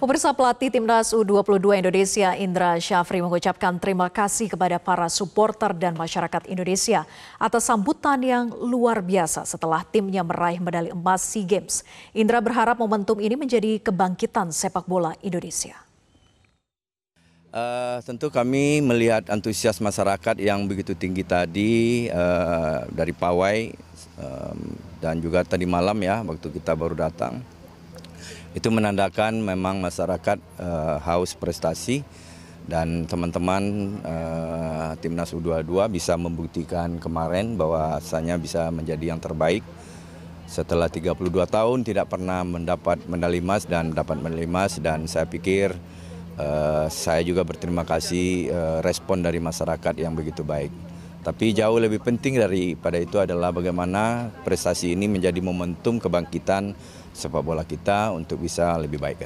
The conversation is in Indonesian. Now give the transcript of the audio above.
Pemirsa pelatih Timnas U22 Indonesia Indra Syafri mengucapkan terima kasih kepada para supporter dan masyarakat Indonesia atas sambutan yang luar biasa setelah timnya meraih medali emas SEA Games. Indra berharap momentum ini menjadi kebangkitan sepak bola Indonesia. Uh, tentu kami melihat antusias masyarakat yang begitu tinggi tadi uh, dari pawai uh, dan juga tadi malam ya waktu kita baru datang itu menandakan memang masyarakat uh, haus prestasi dan teman-teman uh, timnas U22 bisa membuktikan kemarin bahwa asalnya bisa menjadi yang terbaik setelah 32 tahun tidak pernah mendapat medali emas dan dapat medali emas dan saya pikir uh, saya juga berterima kasih uh, respon dari masyarakat yang begitu baik. Tapi jauh lebih penting daripada itu adalah bagaimana prestasi ini menjadi momentum kebangkitan sepak bola kita untuk bisa lebih baik.